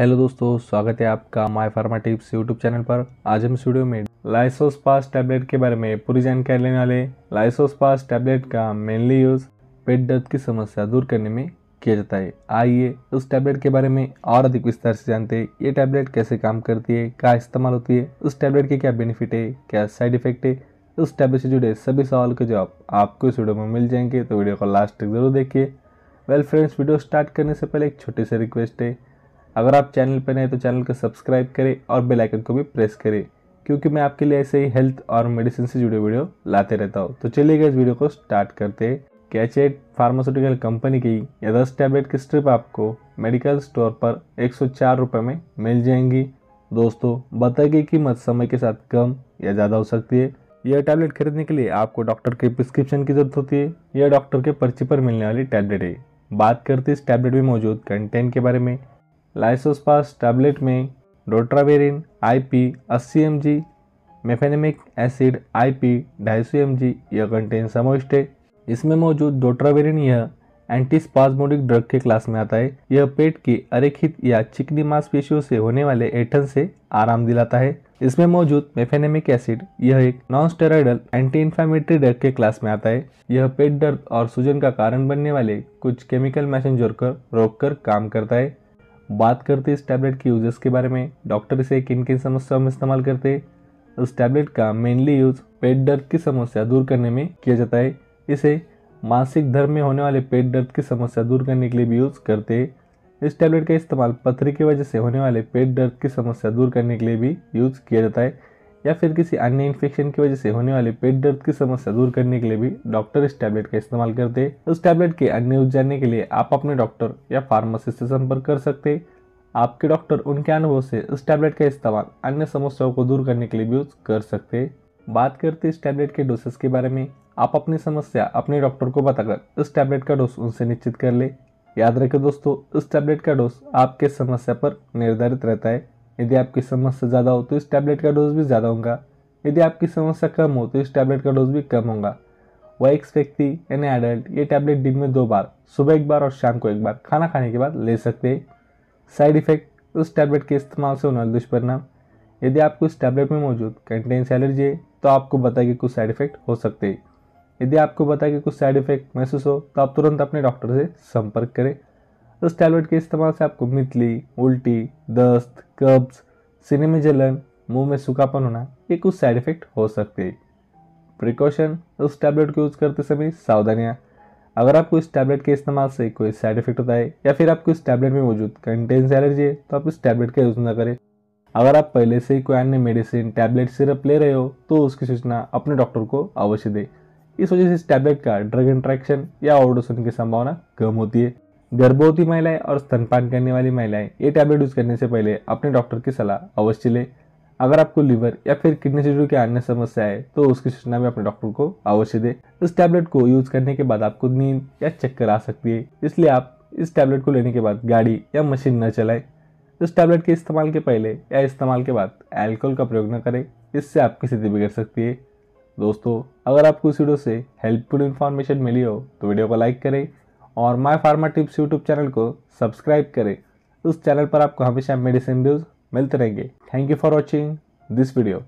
hello दोस्तों स्वागत है आपका My Pharma Tips YouTube channel पर आज हम स्टूडियो में लाइसोस पास टैबलेट के बारे में पूरी जानकारी लेने वाले लाइसोस पास टैबलेट का मेनली यूज़ पेट दर्द की समस्या दूर करने में किया जाता है आइए उस टैबलेट के बारे में और अधिक विस्तार से जानते हैं ये टैबलेट कैसे काम करती है क्या इस्तेमाल होती है उस टैबलेट के क्या बेनिफिट है क्या साइड इफेक्ट है उस टैबलेट से जुड़े सभी सवाल के जवाब आपको इस वीडियो में मिल जाएंगे तो वीडियो को लास्ट तक जरूर देखिए वेल फ्रेंड्स वीडियो स्टार्ट करने से पहले एक छोटी सी रिक्वेस्ट है अगर आप चैनल पर नए तो चैनल को सब्सक्राइब करें और बेल आइकन को भी प्रेस करें क्योंकि मैं आपके लिए ऐसे ही हेल्थ और मेडिसिन से जुड़े वीडियो लाते रहता हूँ तो चलिएगा इस वीडियो को स्टार्ट करते हैं कैचेट फार्मास्यूटिकल कंपनी की या दस टैबलेट की स्ट्रिप आपको मेडिकल स्टोर पर एक सौ में मिल जाएंगी दोस्तों बताइए गई कीमत समय के साथ कम या ज़्यादा हो सकती है यह टैबलेट खरीदने के लिए आपको डॉक्टर के प्रिस्क्रिप्शन की ज़रूरत होती है यह डॉक्टर के पर्ची पर मिलने वाली टैबलेट है बात करते इस टैबलेट में मौजूद कंटेंट के बारे में लाइसोस्पास टैबलेट में drotaverine IP 80 MG mefenamic acid IP 250 MG यह कंटेन समोष्ट है इसमें मौजूद डोट्रावेरिन यह एंटी स्पाजमोडिक ड्रग के क्लास में आता है यह पेट की अरेखित या चिकनी मांसपेशियों से होने वाले एठन से आराम दिलाता है इसमें मौजूद मेफेनेमिक एसिड यह एक non steroidal anti inflammatory drug के क्लास में आता है यह पेट दर्द और सूजन का कारण बनने वाले कुछ केमिकल मैसेंजर को रोककर काम करता है बात करते इस टैबलेट के यूजेस के बारे में डॉक्टर इसे किन किन समस्याओं में इस्तेमाल करते इस टैबलेट का मेनली यूज पेट दर्द की समस्या दूर करने में किया जाता है इसे मानसिक धर्म में होने वाले पेट दर्द की समस्या दूर करने के लिए भी यूज़ करते हैं इस टैबलेट का इस्तेमाल पथरी की वजह से होने वाले पेट दर्द की समस्या दूर करने के लिए भी यूज़ किया जाता है या फिर किसी अन्य इन्फेक्शन की वजह से होने वाले पेट दर्द की समस्या दूर करने के लिए भी डॉक्टर इस टैबलेट का इस्तेमाल करते हैं उस टैबलेट के अन्य यूज जानने के लिए आप अपने डॉक्टर या फार्मासिस्ट से संपर्क कर सकते हैं आपके डॉक्टर उनके अनुभव से इस टैबलेट का इस्तेमाल अन्य समस्याओं को दूर करने के लिए भी यूज कर सकते हैं बात करते इस टैबलेट के डोसेस के बारे में आप अपनी समस्या अपने डॉक्टर को बताकर इस टैबलेट का डोस उनसे निश्चित कर ले याद रखें दोस्तों इस टैबलेट का डोस आपके समस्या पर निर्धारित रहता है यदि आपकी समस्या ज़्यादा हो तो इस टैबलेट का डोज भी ज़्यादा होगा यदि आपकी समस्या कम हो तो इस टैबलेट का डोज भी कम होगा वह एक व्यक्ति यानी एडल्ट ये टैबलेट दिन में दो बार सुबह एक बार और शाम को एक बार खाना खाने के बाद ले सकते हैं साइड इफ़ेक्ट उस टैबलेट के इस्तेमाल से होने वाले दुष्परिणाम यदि आपको इस टैबलेट में मौजूद कंटेंस एलर्जी है तो आपको बता कि कुछ साइड इफ़ेक्ट हो सकते हैं यदि आपको बता कि कुछ साइड इफ़ेक्ट महसूस हो तो आप तुरंत अपने डॉक्टर से संपर्क करें उस तो टैबलेट के इस्तेमाल से आपको मितली उल्टी दस्त कब्ज सीने में जलन मुंह में सूखापन होना ये कुछ साइड इफेक्ट हो सकते हैं प्रिकॉशन उस टैबलेट को यूज़ करते समय सावधानियाँ अगर आपको इस टैबलेट के इस्तेमाल से कोई साइड इफेक्ट होता है या फिर आपको इस टैबलेट में मौजूद कंटेंस एलर्जी है तो आप इस टैबलेट का यूज़ ना करें अगर आप पहले से ही कोई अन्य मेडिसिन टैबलेट सिरप ले रहे हो तो उसकी सूचना अपने डॉक्टर को अवश्य दें इस वजह से इस टैबलेट का ड्रग इंट्रैक्शन या होने की संभावना कम होती है गर्भवती महिलाएं और स्तनपान करने वाली महिलाएं ये टैबलेट यूज़ करने से पहले अपने डॉक्टर की सलाह अवश्य लें अगर आपको लीवर या फिर किडनी से जुड़ी अन्य समस्या है तो उसकी सूचना भी अपने डॉक्टर को अवश्य दें इस टैबलेट को यूज़ करने के बाद आपको नींद या चक्कर आ सकती है इसलिए आप इस टैबलेट को लेने के बाद गाड़ी या मशीन न चलाएं इस टैबलेट के इस्तेमाल के पहले या इस्तेमाल के बाद एल्कोहल का प्रयोग न करें इससे आपकी स्थिति बिगड़ सकती है दोस्तों अगर आपको इस वीडियो से हेल्पफुल इन्फॉर्मेशन मिली हो तो वीडियो को लाइक करें और My Pharma Tips YouTube channel को सब्सक्राइब करें उस चैनल पर आपको हमेशा मेडिसिन न्यूज़ मिलते रहेंगे thank you for watching this video